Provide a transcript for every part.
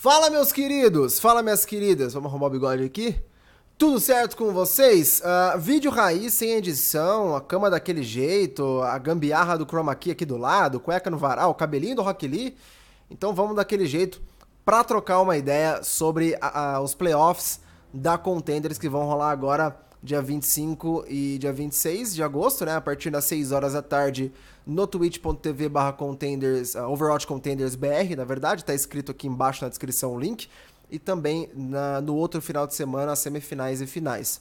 Fala, meus queridos! Fala, minhas queridas! Vamos arrumar o bigode aqui? Tudo certo com vocês? Uh, vídeo raiz sem edição, a cama daquele jeito, a gambiarra do chroma key aqui do lado, cueca no varal, cabelinho do Rock Lee. Então vamos daquele jeito para trocar uma ideia sobre a, a, os playoffs da Contenders que vão rolar agora dia 25 e dia 26 de agosto, né? A partir das 6 horas da tarde, no twitch.tv barra contenders, uh, Overwatch Contenders BR, na verdade, tá escrito aqui embaixo na descrição o link. E também na, no outro final de semana, as semifinais e finais.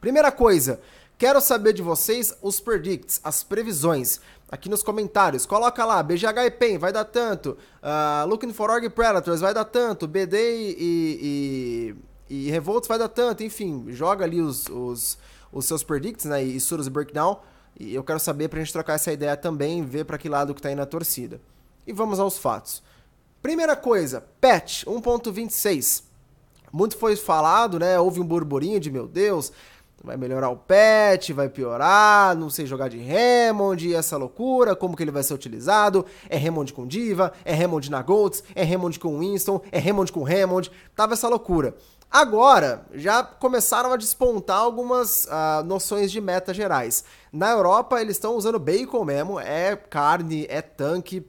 Primeira coisa, quero saber de vocês os predicts, as previsões. Aqui nos comentários, coloca lá, BGH e PEN vai dar tanto, uh, Looking for Org Predators vai dar tanto, BD e, e e Revolts vai dar tanto, enfim, joga ali os, os, os seus predicts, né? E Surus e Breakdown. E eu quero saber pra gente trocar essa ideia também, ver para que lado que tá aí na torcida. E vamos aos fatos. Primeira coisa, patch 1.26. Muito foi falado, né? Houve um burburinho de, meu Deus, vai melhorar o patch, vai piorar, não sei jogar de Hammond, essa loucura, como que ele vai ser utilizado, é Hammond com Diva, é Hammond na Golds, é Hammond com Winston, é Hammond com Hammond, tava essa loucura. Agora, já começaram a despontar algumas uh, noções de meta gerais. Na Europa, eles estão usando bacon mesmo, é carne, é tanque,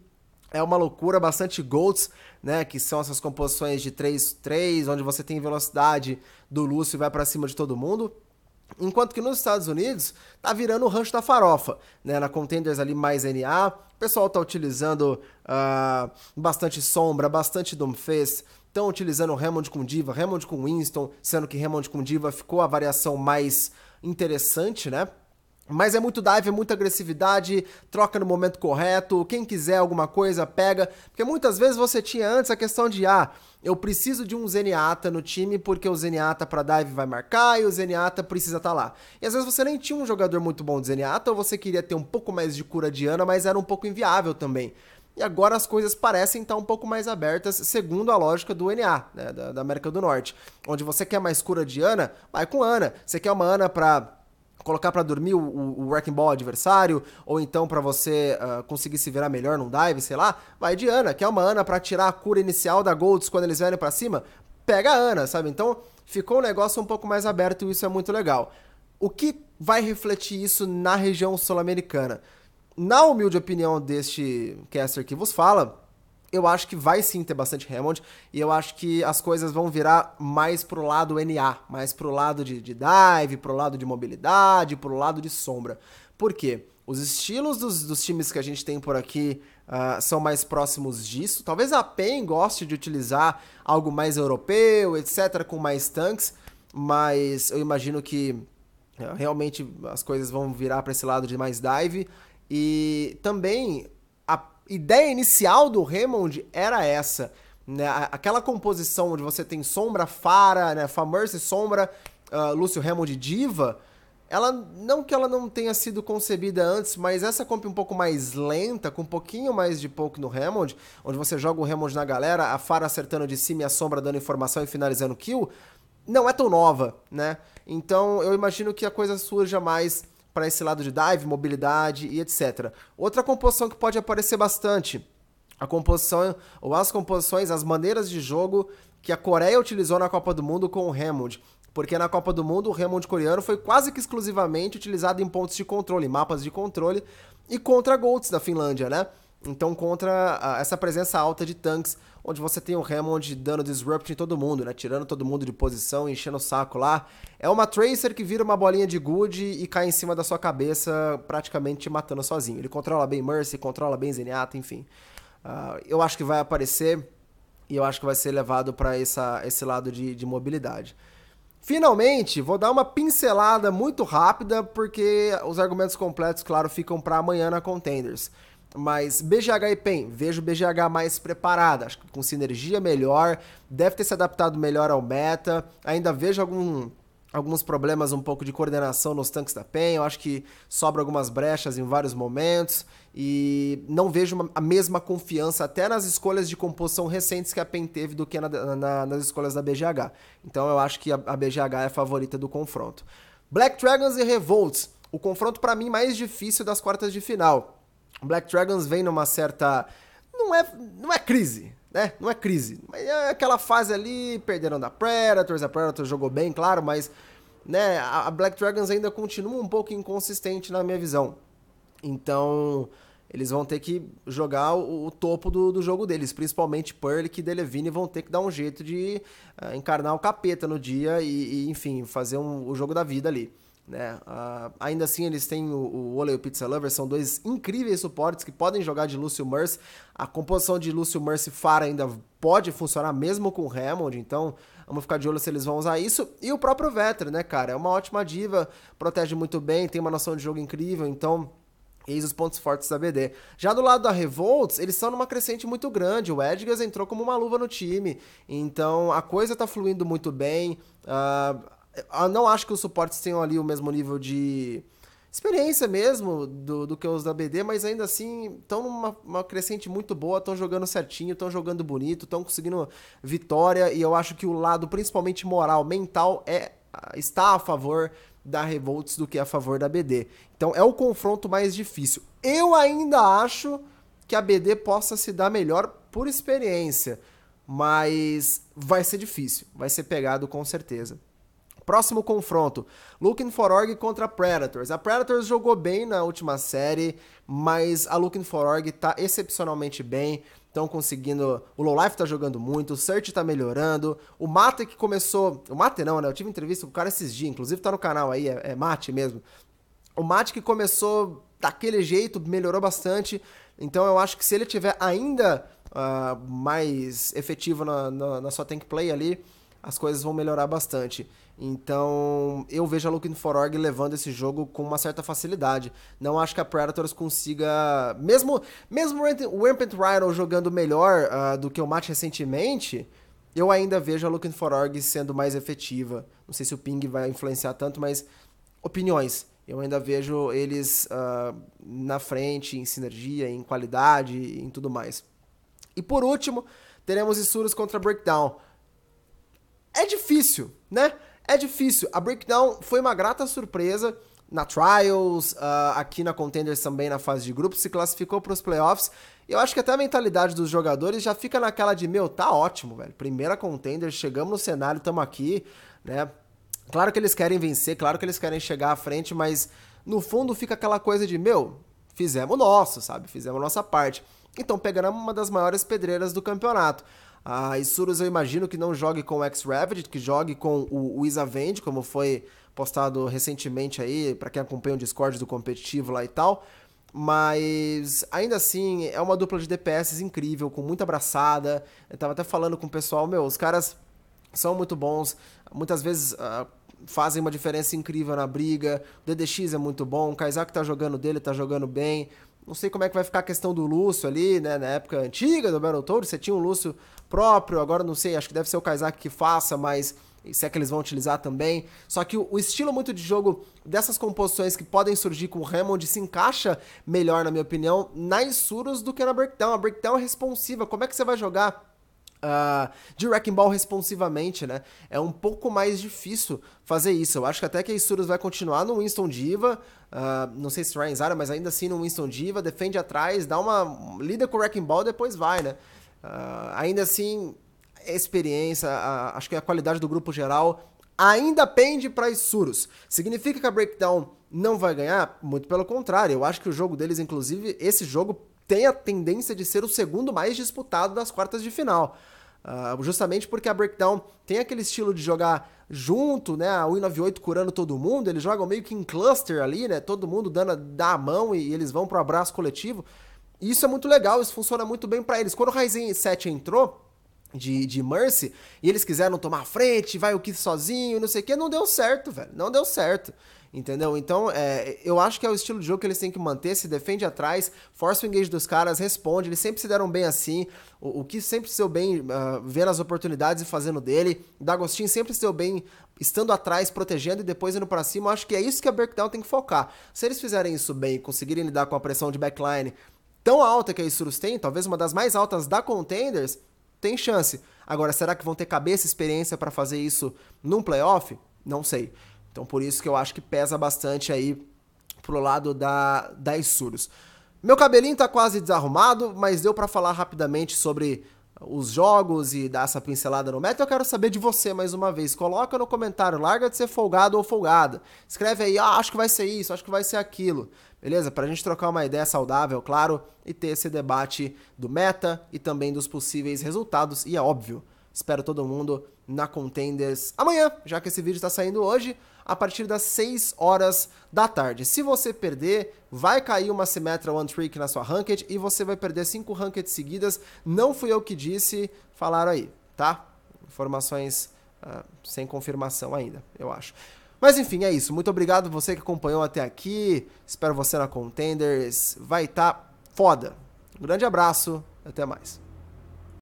é uma loucura, bastante goats, né, que são essas composições de 3-3, onde você tem velocidade do Lúcio e vai para cima de todo mundo. Enquanto que nos Estados Unidos tá virando o rancho da farofa, né? Na Contenders ali mais NA, o pessoal tá utilizando uh, bastante sombra, bastante Doomfist, estão utilizando Hammond com Diva, Hammond com Winston, sendo que Hammond com Diva ficou a variação mais interessante, né? Mas é muito dive, é muita agressividade, troca no momento correto, quem quiser alguma coisa, pega. Porque muitas vezes você tinha antes a questão de, ah, eu preciso de um Zeniata no time porque o Zeniata para dive vai marcar e o Zeniata precisa estar tá lá. E às vezes você nem tinha um jogador muito bom de Zeniata ou você queria ter um pouco mais de cura de Ana, mas era um pouco inviável também. E agora as coisas parecem estar um pouco mais abertas, segundo a lógica do NA, né, da, da América do Norte. Onde você quer mais cura de Ana, vai com Ana. Você quer uma Ana para colocar para dormir o, o, wrecking ball adversário, ou então para você uh, conseguir se virar melhor num dive, sei lá, vai de Ana, que é uma Ana para tirar a cura inicial da Golds quando eles vierem para cima, pega a Ana, sabe? Então ficou o um negócio um pouco mais aberto e isso é muito legal. O que vai refletir isso na região sul-americana? na humilde opinião deste caster que vos fala, eu acho que vai sim ter bastante Hammond, e eu acho que as coisas vão virar mais pro lado NA, mais pro lado de, de dive, pro lado de mobilidade, pro lado de sombra. Por quê? Os estilos dos, dos times que a gente tem por aqui uh, são mais próximos disso. Talvez a PEN goste de utilizar algo mais europeu, etc., com mais tanques, mas eu imagino que ah, realmente as coisas vão virar para esse lado de mais dive e também a ideia inicial do Raymond era essa. Né? Aquela composição onde você tem Sombra, Fara, né? Famurse, Sombra, uh, Lúcio Raymond Diva. Ela, não que ela não tenha sido concebida antes, mas essa comp um pouco mais lenta, com um pouquinho mais de pouco no Hammond, onde você joga o Hammond na galera, a Fara acertando de cima e a Sombra dando informação e finalizando o kill, não é tão nova, né? Então eu imagino que a coisa surja mais para esse lado de dive, mobilidade e etc. Outra composição que pode aparecer bastante, a composição ou as composições, as maneiras de jogo que a Coreia utilizou na Copa do Mundo com o Hammond. Porque na Copa do Mundo o Hammond coreano foi quase que exclusivamente utilizado em pontos de controle, mapas de controle e contra Golds da Finlândia, né? Então, contra ah, essa presença alta de tanques, onde você tem o Hammond dando disrupt em todo mundo, né? Tirando todo mundo de posição, enchendo o saco lá. É uma Tracer que vira uma bolinha de good e cai em cima da sua cabeça, praticamente matando sozinho. Ele controla bem Mercy, controla bem Zenyatta, enfim. Uh, eu acho que vai aparecer e eu acho que vai ser levado para esse lado de, de mobilidade. Finalmente, vou dar uma pincelada muito rápida, porque os argumentos completos, claro, ficam para amanhã na Contenders. Mas BGH e PEN, vejo BGH mais preparada, acho que com sinergia melhor, deve ter se adaptado melhor ao meta. Ainda vejo algum, alguns problemas um pouco de coordenação nos tanques da PEN, eu acho que sobra algumas brechas em vários momentos e não vejo uma, a mesma confiança até nas escolhas de composição recentes que a PEN teve do que na, na, nas escolhas da BGH. Então eu acho que a, a BGH é a favorita do confronto. Black Dragons e Revolts, o confronto para mim mais difícil das quartas de final. Black Dragons vem numa certa. Não é, não é crise, né? Não é crise. Mas é aquela fase ali, perderam da Predators, a Predators jogou bem, claro, mas né, a Black Dragons ainda continua um pouco inconsistente na minha visão. Então, eles vão ter que jogar o, o topo do, do, jogo deles, principalmente Pearl e Delevine vão ter que dar um jeito de uh, encarnar o capeta no dia e, e enfim, fazer um, o jogo da vida ali. Né? Uh, ainda assim, eles têm o, o Ole e o Pizza Lover, são dois incríveis suportes que podem jogar de Lúcio Merce. A composição de Lúcio Merce Fara ainda pode funcionar mesmo com o Hammond, então vamos ficar de olho se eles vão usar isso. E o próprio Vetter, né, cara? É uma ótima diva, protege muito bem, tem uma noção de jogo incrível, então Eis os pontos fortes da BD. Já do lado da Revolts, eles estão numa crescente muito grande. O Edgas entrou como uma luva no time. Então a coisa tá fluindo muito bem. Uh, eu não acho que os suportes tenham ali o mesmo nível de experiência mesmo do, do que os da BD, mas ainda assim estão numa crescente muito boa, estão jogando certinho, estão jogando bonito, estão conseguindo vitória e eu acho que o lado principalmente moral, mental é está a favor da Revolts do que a favor da BD. Então é o confronto mais difícil. Eu ainda acho que a BD possa se dar melhor por experiência, mas vai ser difícil, vai ser pegado com certeza. Próximo confronto: Looking for Org contra Predators. A Predators jogou bem na última série, mas a Looking for Org tá excepcionalmente bem. Estão conseguindo. O Lowlife tá jogando muito, o Search tá melhorando. O Mate que começou. O Mate não, né? Eu tive entrevista com o cara esses dias, inclusive tá no canal aí, é, é Mate mesmo. O Mate que começou daquele jeito, melhorou bastante. Então eu acho que se ele tiver ainda uh, mais efetivo na, na, na sua tank play ali, as coisas vão melhorar bastante. Então, eu vejo a Looking for Org levando esse jogo com uma certa facilidade. Não acho que a Predators consiga. Mesmo mesmo o Rampant Rhino jogando melhor uh, do que o Match recentemente, eu ainda vejo a Looking for Org sendo mais efetiva. Não sei se o Ping vai influenciar tanto, mas opiniões. Eu ainda vejo eles uh, na frente em sinergia, em qualidade, em tudo mais. E por último, teremos Isuros contra Breakdown é difícil, né? É difícil. A Breakdown foi uma grata surpresa na Trials, uh, aqui na Contenders também na fase de grupos, se classificou para os playoffs. Eu acho que até a mentalidade dos jogadores já fica naquela de, meu, tá ótimo, velho. Primeira Contender, chegamos no cenário, estamos aqui, né? Claro que eles querem vencer, claro que eles querem chegar à frente, mas no fundo fica aquela coisa de, meu, fizemos o nosso, sabe? Fizemos a nossa parte. Então pegaram uma das maiores pedreiras do campeonato. A Isurus eu imagino que não jogue com o X-Ravid, que jogue com o, o Isavend, como foi postado recentemente aí, para quem acompanha o Discord do competitivo lá e tal. Mas ainda assim, é uma dupla de DPS incrível, com muita abraçada. Eu tava até falando com o pessoal, meu, os caras são muito bons, muitas vezes uh, fazem uma diferença incrível na briga. O DDX é muito bom, o Kaizak tá jogando dele, tá jogando bem. Não sei como é que vai ficar a questão do Lúcio ali, né? Na época antiga do Battletoads, você tinha um Lúcio próprio, agora não sei, acho que deve ser o Kaizak que faça, mas se é que eles vão utilizar também. Só que o, estilo muito de jogo dessas composições que podem surgir com o Hammond se encaixa melhor, na minha opinião, nas surus do que na Breakdown. A Breakdown é responsiva. Como é que você vai jogar uh, de Wrecking Ball responsivamente, né? É um pouco mais difícil fazer isso. Eu acho que até que a Isurus vai continuar no Winston Diva, Uh, não sei se Ryan Zara, mas ainda assim no Winston Diva, defende atrás, dá uma. lida com o Wrecking Ball depois vai, né? Uh, ainda assim, experiência, acho que a qualidade do grupo geral ainda pende para Isurus. Significa que a Breakdown não vai ganhar? Muito pelo contrário, eu acho que o jogo deles, inclusive, esse jogo tem a tendência de ser o segundo mais disputado das quartas de final. Ah, justamente porque a Breakdown tem aquele estilo de jogar junto, né? A U98 curando todo mundo, eles jogam meio que em cluster ali, né? Todo mundo dando, dá a mão e, eles vão pro abraço coletivo. E isso é muito legal, isso funciona muito bem para eles. Quando o Ryzen 7 entrou de, de Mercy e eles quiseram tomar a frente, vai o que sozinho, não sei o que, não deu certo, velho. Não deu certo. Entendeu? Então, é, eu acho que é o estilo de jogo que eles têm que manter, se defende atrás, força o engage dos caras, responde, eles sempre se deram bem assim, o, o que sempre se deu bem uh, vendo as oportunidades e fazendo dele, o D'Agostin sempre se deu bem estando atrás, protegendo e depois indo para cima, eu acho que é isso que a Breakdown tem que focar. Se eles fizerem isso bem, conseguirem lidar com a pressão de backline tão alta que a Isurus tem, talvez uma das mais altas da Contenders, tem chance. Agora, será que vão ter cabeça e experiência para fazer isso num playoff? Não sei. Então por isso que eu acho que pesa bastante aí pro lado da, da Isurus. Meu cabelinho tá quase desarrumado, mas deu para falar rapidamente sobre os jogos e dar essa pincelada no meta, eu quero saber de você mais uma vez. Coloca no comentário, larga de ser folgado ou folgada. Escreve aí, ah, acho que vai ser isso, acho que vai ser aquilo. Beleza? Pra gente trocar uma ideia saudável, claro, e ter esse debate do meta e também dos possíveis resultados. E é óbvio, espero todo mundo na Contenders amanhã, já que esse vídeo está saindo hoje a partir das 6 horas da tarde. Se você perder, vai cair uma Symmetra One Trick na sua ranked e você vai perder 5 ranked seguidas. Não fui eu que disse, falaram aí, tá? Informações uh, sem confirmação ainda, eu acho. Mas enfim, é isso. Muito obrigado você que acompanhou até aqui. Espero você na Contenders. Vai estar tá foda. Um grande abraço, até mais.